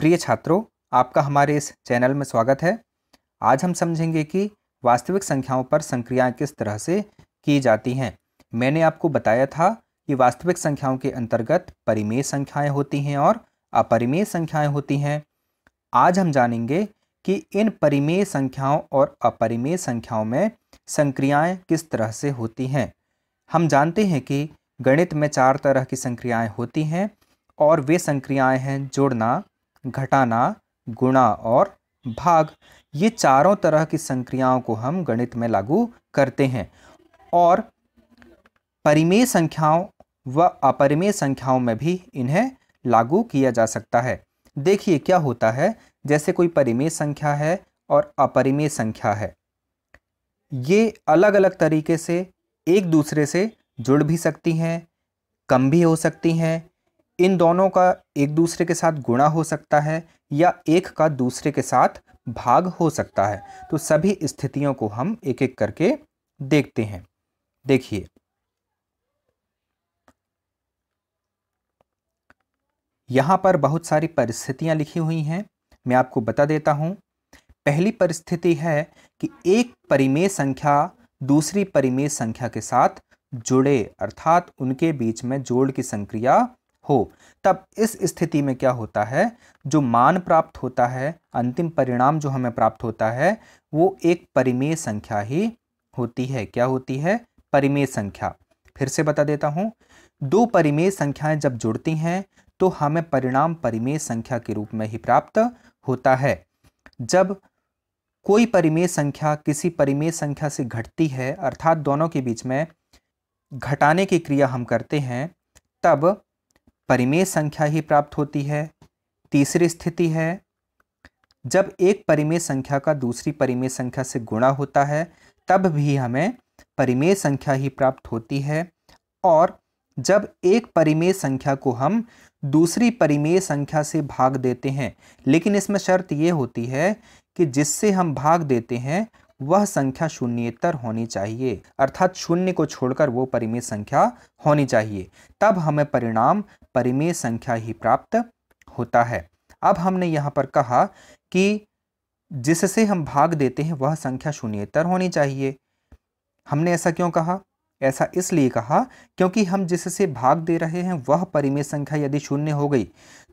प्रिय छात्रों आपका हमारे इस चैनल में स्वागत है आज हम समझेंगे कि वास्तविक संख्याओं पर संक्रियाएं किस तरह से की जाती हैं मैंने आपको बताया था कि वास्तविक संख्याओं के अंतर्गत परिमेय संख्याएं होती हैं और अपरिमेय संख्याएं होती हैं आज हम जानेंगे कि इन परिमेय संख्याओं और अपरिमेय संख्याओं में संक्रियाएँ किस तरह से होती हैं हम जानते हैं कि गणित में चार तरह की संक्रियाएँ होती हैं और वे संक्रियाएँ हैं जोड़ना घटाना गुणा और भाग ये चारों तरह की संक्रियाओं को हम गणित में लागू करते हैं और परिमेय संख्याओं व अपरिमेय संख्याओं में भी इन्हें लागू किया जा सकता है देखिए क्या होता है जैसे कोई परिमेय संख्या है और अपरिमेय संख्या है ये अलग अलग तरीके से एक दूसरे से जुड़ भी सकती हैं कम भी हो सकती हैं इन दोनों का एक दूसरे के साथ गुणा हो सकता है या एक का दूसरे के साथ भाग हो सकता है तो सभी स्थितियों को हम एक एक करके देखते हैं देखिए यहाँ पर बहुत सारी परिस्थितियाँ लिखी हुई हैं मैं आपको बता देता हूँ पहली परिस्थिति है कि एक परिमेय संख्या दूसरी परिमेय संख्या के साथ जुड़े अर्थात उनके बीच में जोड़ की संक्रिया हो तब इस स्थिति में क्या होता है जो मान प्राप्त होता है अंतिम परिणाम जो हमें प्राप्त होता है वो एक परिमेय संख्या ही होती है क्या होती है परिमेय संख्या फिर से बता देता हूँ दो परिमेय संख्याएं जब जुड़ती हैं तो हमें परिणाम परिमेय संख्या के रूप में ही प्राप्त होता है जब कोई परिमेय संख्या किसी परिमेय संख्या से घटती है अर्थात दोनों के बीच में घटाने की क्रिया हम करते हैं तब परिमेय संख्या ही प्राप्त होती है तीसरी स्थिति है जब एक परिमेय संख्या का दूसरी परिमेय संख्या से गुणा होता है तब भी हमें परिमेय संख्या ही प्राप्त होती है और जब एक परिमेय संख्या को हम दूसरी परिमेय संख्या से भाग देते हैं लेकिन इसमें शर्त ये होती है कि जिससे हम भाग देते हैं वह संख्या शून्येतर होनी चाहिए अर्थात शून्य को छोड़कर वो परिमेय संख्या होनी चाहिए तब हमें परिणाम परिमेय संख्या ही प्राप्त होता है अब हमने यहाँ पर कहा कि जिससे हम भाग देते हैं वह संख्या शून्येतर होनी चाहिए हमने ऐसा क्यों कहा ऐसा इसलिए कहा क्योंकि हम जिससे भाग दे रहे हैं वह परिमेय संख्या यदि शून्य हो गई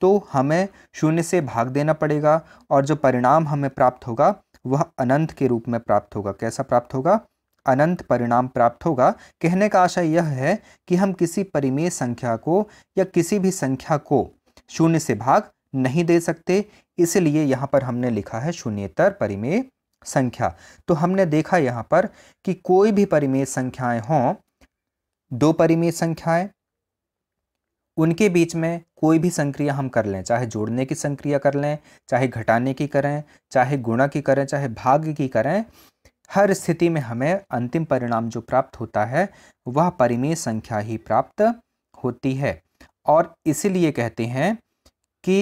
तो हमें शून्य से भाग देना पड़ेगा और जो परिणाम हमें प्राप्त होगा वह अनंत के रूप में प्राप्त होगा कैसा प्राप्त होगा अनंत परिणाम प्राप्त होगा कहने का आशय यह है कि हम किसी परिमेय संख्या को या किसी भी संख्या को शून्य से भाग नहीं दे सकते इसलिए यहाँ पर हमने लिखा है शून्यतर परिमेय संख्या तो हमने देखा यहाँ पर कि कोई भी परिमेय संख्याएं हों दो परिमेय संख्याएं उनके बीच में कोई भी संक्रिया हम कर लें चाहे जोड़ने की संक्रिया कर लें चाहे घटाने की करें चाहे गुणा की करें चाहे भाग की करें हर स्थिति में हमें अंतिम परिणाम जो प्राप्त होता है वह परिमेय संख्या ही प्राप्त होती है और इसीलिए कहते हैं कि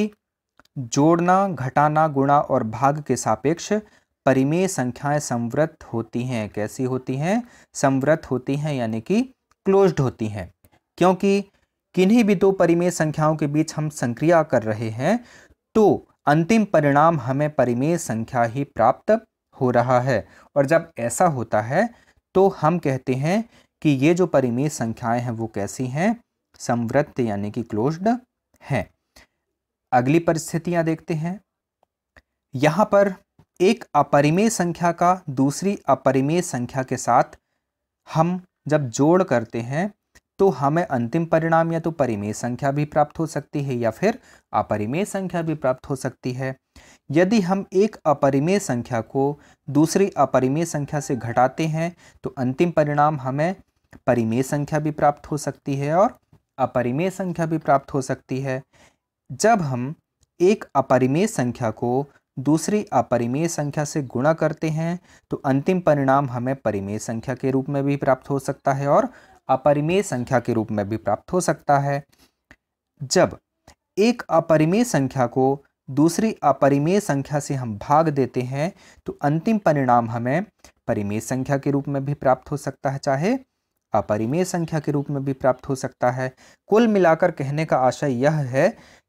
जोड़ना घटाना गुणा और भाग के सापेक्ष परिमेय संख्याएं संवृत्त होती हैं कैसी होती हैं संवृत्त होती हैं यानी कि क्लोज्ड होती हैं क्योंकि किन्हीं भी दो परिमेय संख्याओं के बीच हम संक्रिया कर रहे हैं तो अंतिम परिणाम हमें परिमेय संख्या ही प्राप्त हो रहा है और जब ऐसा होता है तो हम कहते हैं कि ये जो परिमेय संख्याएं हैं वो कैसी हैं संवृत्त यानी कि क्लोज्ड हैं अगली परिस्थितियां देखते हैं यहाँ पर एक अपरिमेय संख्या का दूसरी अपरिमेय संख्या के साथ हम जब जोड़ करते हैं तो हमें अंतिम परिणाम या तो परिमेय संख्या भी प्राप्त हो सकती है या फिर अपरिमेय संख्या भी प्राप्त हो सकती है यदि हम एक अपरिमेय संख्या को दूसरी अपरिमेय संख्या से घटाते हैं तो अंतिम परिणाम हमें परिमेय संख्या भी प्राप्त हो सकती है और अपरिमेय संख्या भी प्राप्त हो सकती है जब हम एक अपरिमेय संख्या को दूसरी अपरिमेय संख्या से गुणा करते हैं तो अंतिम परिणाम हमें परिमेय संख्या के रूप में भी प्राप्त हो सकता है और अपरिमेय संख्या के रूप में भी प्राप्त हो सकता है जब एक अपरिमेय संख्या को दूसरी अपरिमेय संख्या से हम भाग देते हैं तो अंतिम परिणाम हमें परिमेय संख्या के रूप में भी प्राप्त हो सकता है चाहे अपरिमेय संख्या के रूप में भी प्राप्त हो सकता है कुल मिलाकर कहने का आशय यह है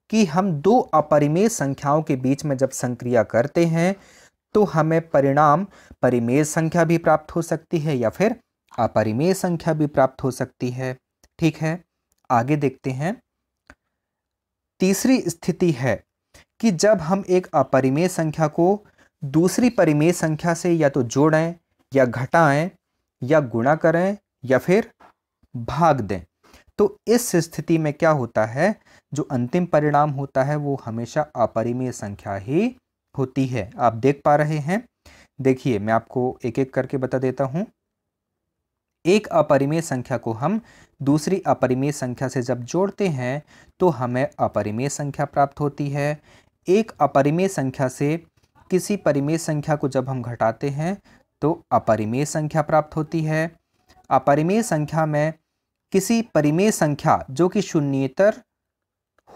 कि हम दो अपरिमेय संख्याओं के बीच में जब संक्रिया करते हैं तो हमें परिणाम परिमेय संख्या भी प्राप्त हो सकती है या फिर अपरिमेय संख्या भी प्राप्त हो सकती है ठीक है आगे देखते हैं तीसरी स्थिति है कि जब हम एक अपरिमेय संख्या को दूसरी परिमेय संख्या से या तो जोड़ें या घटाएं या गुणा करें या फिर भाग दें तो इस स्थिति में क्या होता है जो अंतिम परिणाम होता है वो हमेशा अपरिमेय संख्या ही होती है आप देख पा रहे हैं देखिए मैं आपको एक एक करके बता देता हूँ एक अपरिमेय संख्या को हम दूसरी अपरिमेय संख्या से जब जोड़ते हैं तो हमें अपरिमेय संख्या प्राप्त होती है एक अपरिमेय संख्या से किसी परिमेय संख्या को जब हम घटाते हैं तो अपरिमेय संख्या प्राप्त होती है अपरिमेय संख्या में किसी परिमेय संख्या जो कि शून्यतर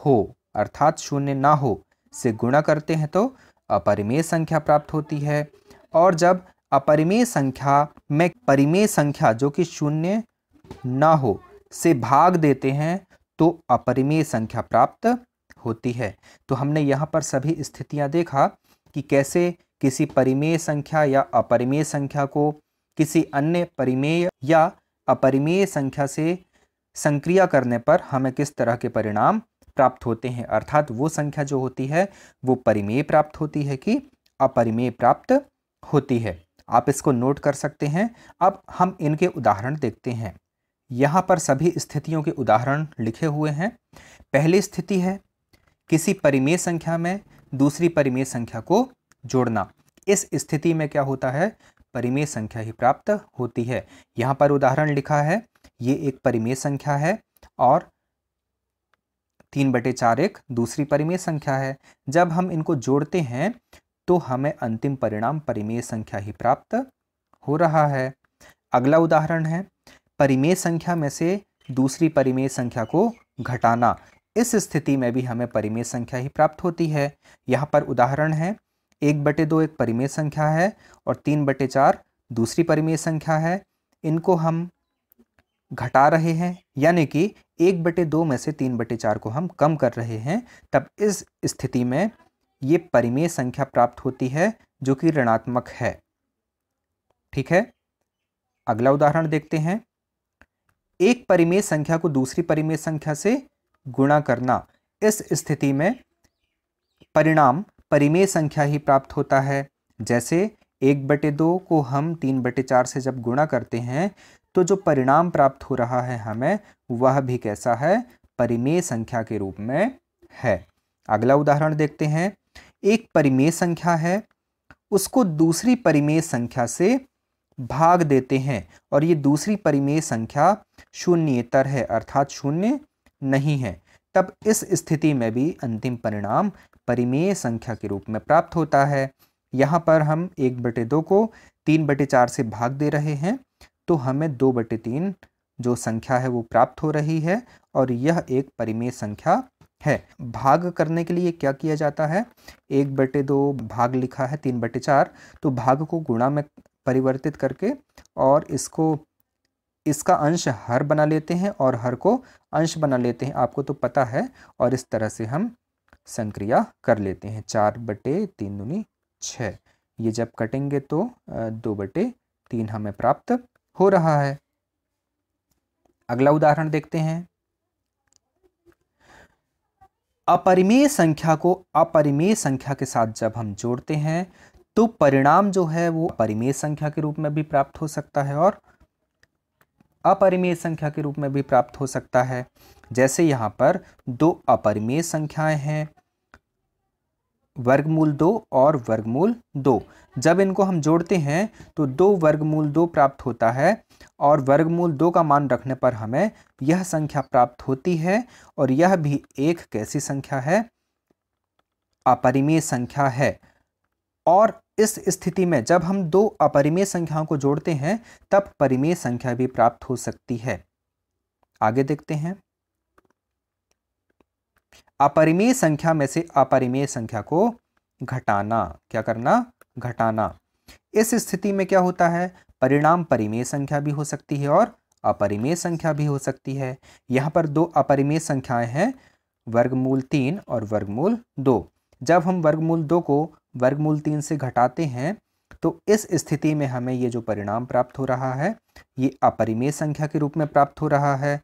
हो अर्थात शून्य ना हो से गुणा करते हैं तो अपरिमेय संख्या प्राप्त होती है और जब अपरिमेय संख्या में परिमेय संख्या जो कि शून्य न हो से भाग देते हैं तो अपरिमेय संख्या प्राप्त होती है तो हमने यहाँ पर सभी स्थितियाँ देखा कि कैसे किसी परिमेय संख्या या अपरिमेय संख्या को किसी अन्य परिमेय या अपरिमेय संख्या से संक्रिया करने पर हमें किस तरह के परिणाम प्राप्त होते हैं अर्थात वो संख्या जो होती है वो परिमेय प्राप्त होती है कि अपरिमेय प्राप्त होती है आप इसको नोट कर सकते हैं अब हम इनके उदाहरण देखते हैं यहाँ पर सभी स्थितियों के उदाहरण लिखे हुए हैं पहली स्थिति है किसी परिमेय संख्या में दूसरी परिमेय संख्या को जोड़ना इस स्थिति में क्या होता है परिमेय संख्या ही प्राप्त होती है यहाँ पर उदाहरण लिखा है ये एक परिमेय संख्या है और तीन बटे चार एक दूसरी परिमेय संख्या है जब हम इनको जोड़ते हैं तो हमें अंतिम परिणाम परिमेय संख्या ही प्राप्त हो रहा है अगला उदाहरण है परिमेय संख्या में से दूसरी परिमेय संख्या को घटाना इस स्थिति में भी हमें परिमेय संख्या ही प्राप्त होती है यहाँ पर उदाहरण है एक बटे दो एक परिमेय संख्या है और तीन बटे चार दूसरी परिमेय संख्या है इनको हम घटा रहे हैं यानी कि एक बटे दो में से तीन बटे चार को हम कम कर रहे हैं तब इस स्थिति में ये परिमेय संख्या प्राप्त होती है जो कि ऋणात्मक है ठीक है अगला उदाहरण देखते हैं एक परिमेय संख्या को दूसरी परिमेय संख्या से गुणा करना इस स्थिति में परिणाम परिमेय संख्या ही प्राप्त होता है जैसे एक बटे दो को हम तीन बटे चार से जब गुणा करते हैं तो जो परिणाम प्राप्त हो रहा है हमें वह भी कैसा है परिमेय संख्या के रूप में है अगला उदाहरण देखते हैं एक परिमेय संख्या है उसको दूसरी परिमेय संख्या से भाग देते हैं और ये दूसरी परिमेय संख्या शून्यतर है अर्थात शून्य नहीं है तब इस स्थिति में भी अंतिम परिणाम परिमेय संख्या के रूप में प्राप्त होता है यहाँ पर हम एक बटे दो को तीन बटे चार से भाग दे रहे हैं तो हमें दो बटे तीन जो संख्या है वो प्राप्त हो रही है और यह एक परिमेय संख्या है भाग करने के लिए क्या किया जाता है एक बटे दो भाग लिखा है तीन बटे चार तो भाग को गुणा में परिवर्तित करके और इसको इसका अंश हर बना लेते हैं और हर को अंश बना लेते हैं आपको तो पता है और इस तरह से हम संक्रिया कर लेते हैं चार बटे तीन दुनी छः ये जब कटेंगे तो दो बटे तीन हमें प्राप्त हो रहा है अगला उदाहरण देखते हैं अपरिमेय संख्या को अपरिमेय संख्या के साथ जब हम जोड़ते हैं तो परिणाम जो है वो परिमेय संख्या के रूप में भी प्राप्त हो सकता है और अपरिमेय संख्या के रूप में भी प्राप्त हो सकता है जैसे यहाँ पर दो अपरिमेय संख्याएं हैं वर्गमूल दो और वर्गमूल दो जब इनको हम जोड़ते हैं तो दो वर्गमूल दो प्राप्त होता है और वर्गमूल दो का मान रखने पर हमें यह संख्या प्राप्त होती है और यह भी एक कैसी संख्या है अपरिमेय संख्या है और इस स्थिति में जब हम दो अपरिमेय संख्याओं को जोड़ते हैं तब परिमेय संख्या भी प्राप्त हो सकती है आगे देखते हैं अपरिमेय संख्या में से अपरिमेय संख्या को घटाना क्या करना घटाना इस स्थिति में क्या होता है परिणाम परिमेय संख्या भी हो सकती है और अपरिमेय संख्या भी हो सकती है यहाँ पर दो अपरिमेय संख्याएं हैं वर्गमूल तीन और वर्गमूल दो जब हम वर्गमूल दो को वर्गमूल तीन से घटाते हैं तो इस स्थिति में हमें ये जो परिणाम प्राप्त हो रहा है ये अपरिमेय संख्या के रूप में प्राप्त हो रहा है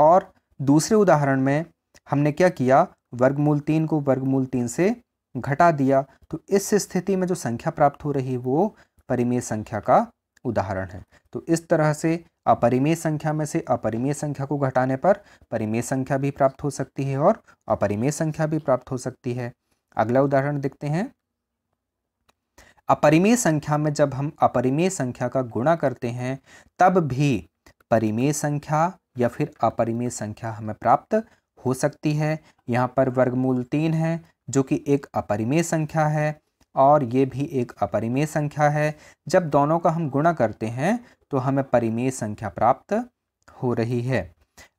और दूसरे उदाहरण में हमने क्या किया वर्गमूल तीन को वर्गमूल तीन से घटा दिया तो इस स्थिति में जो संख्या प्राप्त हो रही वो परिमेय संख्या का उदाहरण है तो इस तरह से अपरिमेय संख्या में से अपरिमेय संख्या को घटाने पर परिमेय संख्या भी प्राप्त हो सकती है और अपरिमेय संख्या भी प्राप्त हो सकती है अगला उदाहरण देखते हैं अपरिमेय संख्या में जब हम अपरिमेय संख्या का गुणा करते हैं तब भी परिमेय संख्या या फिर अपरिमेय संख्या हमें प्राप्त हो सकती है यहाँ पर वर्गमूल तीन है जो कि एक अपरिमेय संख्या है और ये भी एक अपरिमेय संख्या है जब दोनों का हम गुणा करते हैं तो हमें परिमेय संख्या प्राप्त हो रही है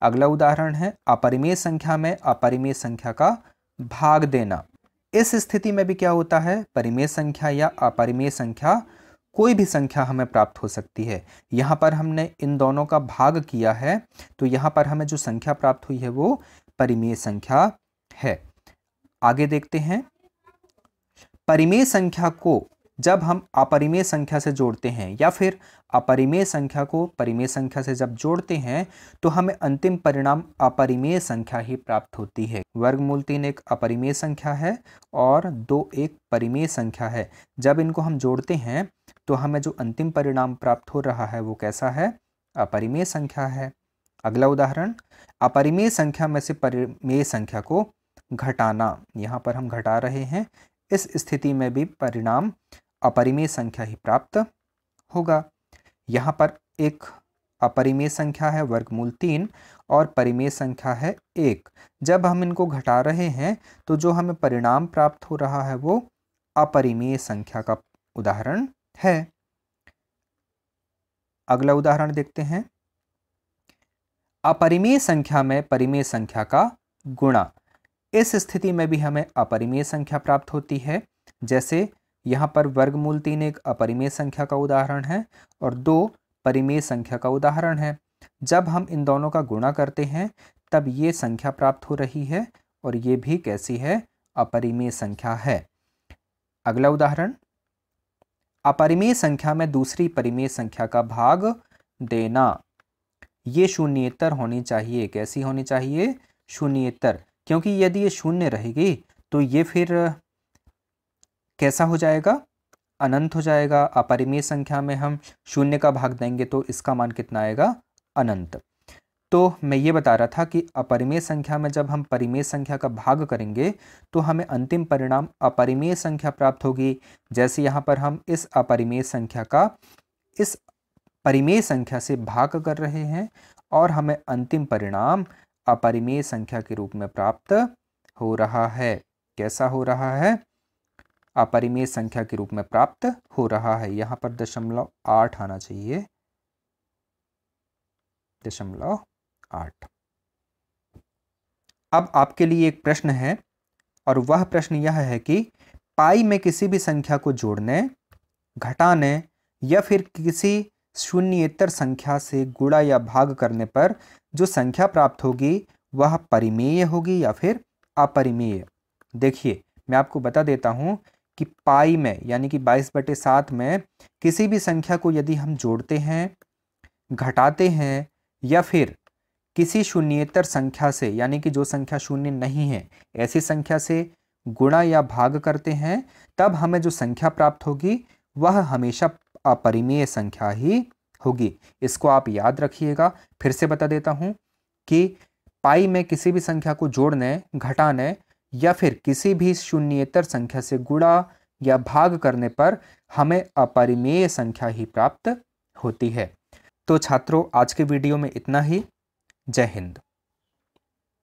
अगला उदाहरण है अपरिमेय संख्या में अपरिमेय संख्या का भाग देना इस स्थिति में भी क्या होता है परिमेय संख्या या अपरिमेय संख्या कोई भी संख्या हमें प्राप्त हो सकती है यहाँ पर हमने इन दोनों का भाग किया है तो यहाँ पर हमें जो संख्या प्राप्त हुई है वो परिमेय संख्या है आगे देखते हैं परिमेय संख्या को जब हम अपरिमेय संख्या से जोड़ते हैं या फिर अपरिमेय संख्या को परिमेय संख्या से जब जोड़ते हैं तो हमें अंतिम परिणाम अपरिमेय संख्या ही प्राप्त होती है वर्गमूल तीन एक अपरिमेय संख्या है और दो एक परिमेय संख्या है जब इनको हम जोड़ते हैं तो हमें जो अंतिम परिणाम प्राप्त हो रहा है वो कैसा है अपरिमेय संख्या है अगला उदाहरण अपरिमेय संख्या में से परिमेय संख्या को घटाना यहाँ पर हम घटा रहे हैं इस स्थिति में भी परिणाम अपरिमेय संख्या ही प्राप्त होगा यहाँ पर एक अपरिमेय संख्या है वर्गमूल तीन और परिमेय संख्या है एक जब हम इनको घटा रहे हैं तो जो हमें परिणाम प्राप्त हो रहा है वो अपरिमेय संख्या का उदाहरण है अगला उदाहरण देखते हैं अपरिमेय संख्या में परिमेय संख्या का गुणा इस स्थिति में भी हमें अपरिमेय संख्या प्राप्त होती है जैसे यहाँ पर वर्गमूल तीन एक अपरिमेय संख्या का उदाहरण है और दो परिमेय संख्या का उदाहरण है जब हम इन दोनों का गुणा करते हैं तब ये संख्या प्राप्त हो रही है और ये भी कैसी है अपरिमेय संख्या है अगला उदाहरण अपरिमेय संख्या में दूसरी परिमेय संख्या का भाग देना ये शून्यतर होनी चाहिए कैसी होनी चाहिए शून्यतर क्योंकि यदि ये शून्य रहेगी तो ये फिर कैसा हो जाएगा अनंत हो जाएगा अपरिमेय संख्या में हम शून्य का भाग देंगे तो इसका मान कितना आएगा अनंत तो मैं ये बता रहा था कि अपरिमेय संख्या में जब हम परिमेय संख्या का भाग करेंगे तो हमें अंतिम परिणाम अपरिमेय संख्या प्राप्त होगी जैसे यहाँ पर हम इस अपरिमेय संख्या का इस परिमेय संख्या से भाग कर रहे हैं और हमें अंतिम परिणाम अपरिमेय संख्या के रूप में प्राप्त हो रहा है कैसा हो रहा है अपरिमेय संख्या के रूप में प्राप्त हो रहा है यहां पर दशमलव आठ आना चाहिए दशमलव आठ अब आपके लिए एक प्रश्न है और वह प्रश्न यह है कि पाई में किसी भी संख्या को जोड़ने घटाने या फिर किसी शून्येतर संख्या से गुणा या भाग करने पर जो संख्या प्राप्त होगी वह परिमेय होगी या फिर अपरिमेय देखिए मैं आपको बता देता हूँ कि पाई में यानी कि बाईस बटे सात में किसी भी संख्या को यदि हम जोड़ते हैं घटाते हैं या फिर किसी शून्येतर संख्या से यानी कि जो संख्या शून्य नहीं है ऐसी संख्या से गुणा या भाग करते हैं तब हमें जो संख्या प्राप्त होगी वह हमेशा अपरिमेय संख्या ही होगी इसको आप याद रखिएगा फिर से बता देता हूँ कि पाई में किसी भी संख्या को जोड़ने घटाने या फिर किसी भी शून्यतर संख्या से गुणा या भाग करने पर हमें अपरिमेय संख्या ही प्राप्त होती है तो छात्रों आज के वीडियो में इतना ही जय हिंद